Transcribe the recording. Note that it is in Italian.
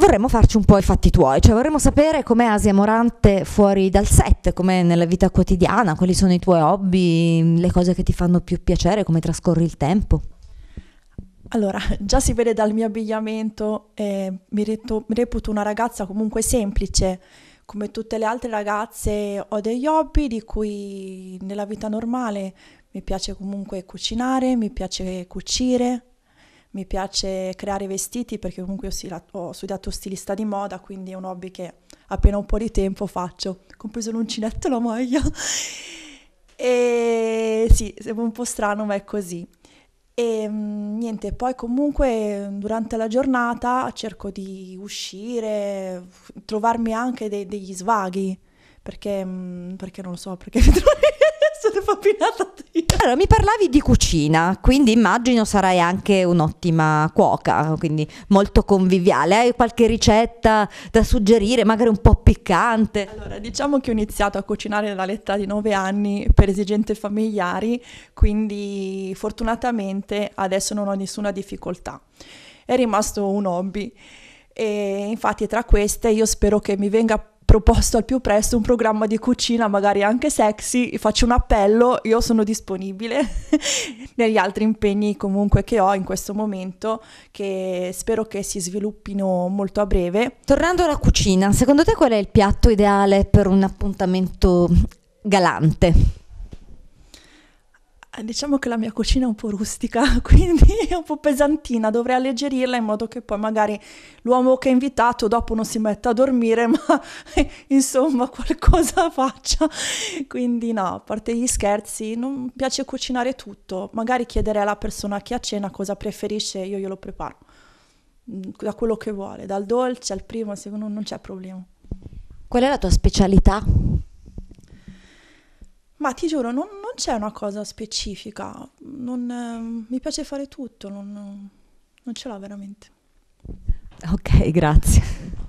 vorremmo farci un po' i fatti tuoi, cioè vorremmo sapere com'è Asia Morante fuori dal set, com'è nella vita quotidiana, quali sono i tuoi hobby, le cose che ti fanno più piacere, come trascorri il tempo. Allora, già si vede dal mio abbigliamento, eh, mi, reto, mi reputo una ragazza comunque semplice, come tutte le altre ragazze ho degli hobby di cui nella vita normale mi piace comunque cucinare, mi piace cucire, mi piace creare vestiti perché comunque ho, studiato stilista di moda, quindi è un hobby che appena un po' di tempo faccio, compreso l'uncinetto e la maglia. e sì, sembra un po' strano, ma è così. E mm, niente, poi comunque mm, durante la giornata cerco di uscire, trovarmi anche de- degli svaghi, perché, mm, perché non lo so, perché mi trovo... te propinata io. Allora, mi parlavi di cucina, quindi immagino sarai anche un'ottima cuoca, quindi molto conviviale. Hai qualche ricetta da suggerire, magari un po' piccante? Allora, diciamo che ho iniziato a cucinare dall'età di 9 anni per esigenze familiari, quindi fortunatamente adesso non ho nessuna difficoltà. È rimasto un hobby e infatti tra queste io spero che mi venga proposto al più presto un programma di cucina, magari anche sexy, faccio un appello, io sono disponibile negli altri impegni comunque che ho in questo momento, che spero che si sviluppino molto a breve. Tornando alla cucina, secondo te qual è il piatto ideale per un appuntamento galante? Diciamo che la mia cucina è un po' rustica, quindi è un po' pesantina, dovrei alleggerirla in modo che poi magari l'uomo che è invitato dopo non si metta a dormire, ma insomma qualcosa faccia. Quindi no, a parte gli scherzi, non piace cucinare tutto, magari chiederei alla persona che ha cena cosa preferisce, io glielo preparo, mm, da quello che vuole, dal dolce al primo, secondo me non c'è problema. Qual è la tua specialità? Ma ti giuro, non, c'è una cosa specifica, non, ehm, mi piace fare tutto, non, non ce l'ho veramente. Ok, grazie.